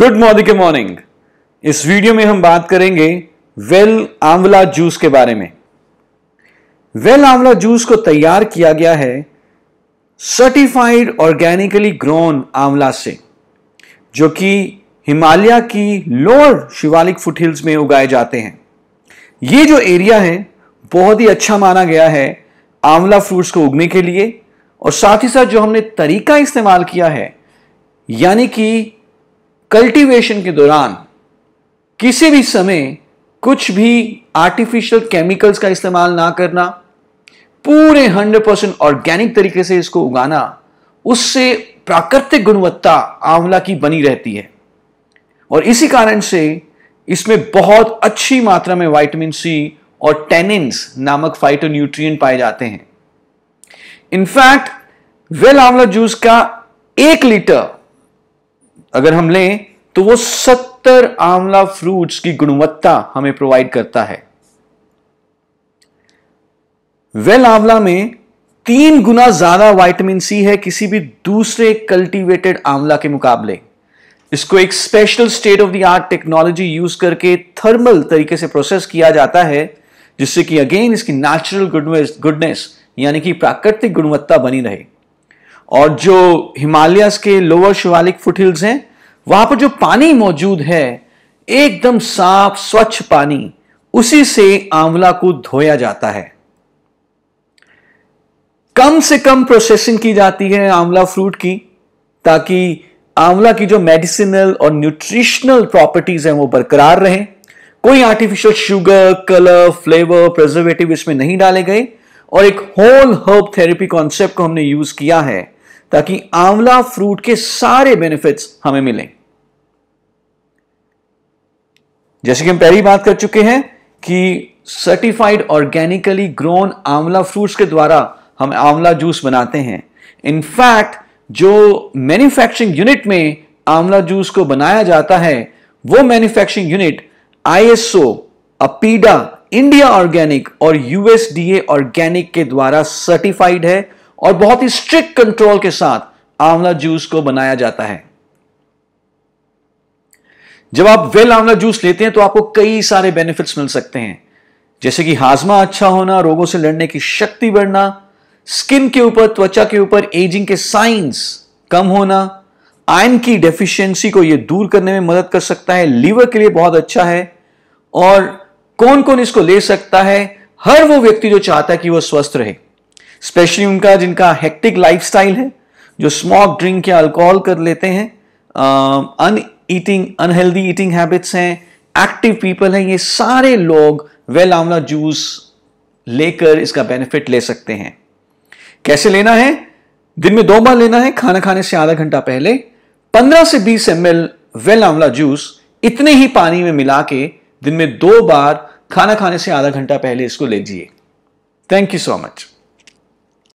good morning के morning इस video में हम बात करेंगे वेल आंवला जूस के बारे में वेल आंवला जूस को तैयार किया गया है सर्टिफाइड ऑर्गेनिकली ग्रोन आंवला से जो कि हिमालय की लोअर शिवालिक फुटहिल्स में उगाए जाते हैं ये जो एरिया है बहुत ही अच्छा माना गया है आंवला फ्रूट्स को उगने के लिए और साथ ही साथ जो हमने तरीका इस्तेमाल किया है यानी कि कल्टीवेशन के दौरान किसी भी समय कुछ भी आर्टिफिशियल केमिकल्स का इस्तेमाल ना करना पूरे 100 परसेंट ऑर्गेनिक तरीके से इसको उगाना उससे प्राकृतिक गुणवत्ता आंवला की बनी रहती है और इसी कारण से इसमें बहुत अच्छी मात्रा में वाइटमिन सी और टेनिन्स नामक फाइटोन्यूट्रिएंट पाए जाते हैं इनफैक्ट वेल आंवला जूस का एक लीटर अगर हम लें तो वो सत्तर आंवला फ्रूट्स की गुणवत्ता हमें प्रोवाइड करता है वेल आंवला में तीन गुना ज्यादा वाइटमिन सी है किसी भी दूसरे कल्टीवेटेड आंवला के मुकाबले इसको एक special state of the art technology use करके थर्मल तरीके से प्रोसेस किया जाता है जिससे कि अगेन इसकी नेचुरल गुडनेस गुडनेस यानी कि प्राकृतिक गुणवत्ता बनी रहे और जो हिमालयस के लोअर शिवालिक फुटहिल्स हैं वहां पर जो पानी मौजूद है एकदम साफ स्वच्छ पानी उसी से आंवला को धोया जाता है कम से कम प्रोसेसिंग की जाती है आंवला फ्रूट की ताकि आंवला की जो मेडिसिनल और न्यूट्रिशनल प्रॉपर्टीज हैं वो बरकरार रहे कोई artificial sugar colour flavour preservative इसमें नहीं डाले गए और एक होल हर्ब थेरेपी कॉन्सेप्ट को हमने यूज किया है ताकि आंवला फ्रूट के सारे बेनिफिट्स हमें मिलें जैसे कि हम पहली बात कर चुके हैं कि सर्टिफाइड ऑर्गेनिकली ग्रोन आंवला फ्रूट्स के द्वारा हम आंवला जूस बनाते हैं इनफैक्ट जो मैन्युफैक्चरिंग यूनिट में आंवला जूस को बनाया जाता है वो manufacturing unit ISO APEDA India organic और यूएसडीए ऑर्गेनिक के द्वारा सर्टिफाइड है और बहुत ही स्ट्रिक्ट कंट्रोल के साथ आंवला जूस को बनाया जाता है जब आप वेल आंवला जूस लेते हैं तो आपको कई सारे बेनिफिट्स मिल सकते हैं जैसे कि हाजमा अच्छा होना रोगों से लड़ने की शक्ति बढ़ना स्किन के ऊपर त्वचा के ऊपर एजिंग के साइंस कम होना आयन की डेफिशिएंसी को यह दूर करने में मदद कर सकता है लीवर के लिए बहुत अच्छा है और कौन कौन इसको ले सकता है हर वो व्यक्ति जो चाहता है कि वह स्वस्थ रहे स्पेशली उनका जिनका हेक्टिक लाइफ है जो स्मॉक ड्रिंक या अल्कोहल कर लेते हैं अन ईटिंग अनहेल्दी ईटिंग हैबिट्स हैं एक्टिव पीपल हैं ये सारे लोग वेल आंवला जूस लेकर इसका बेनिफिट ले सकते हैं कैसे लेना है दिन में दो बार लेना है खाना खाने से आधा घंटा पहले 15 से 20 एम एल वेल आंवला जूस इतने ही पानी में मिला के दिन में दो बार खाना खाने से आधा घंटा पहले इसको लीजिए थैंक यू सो मच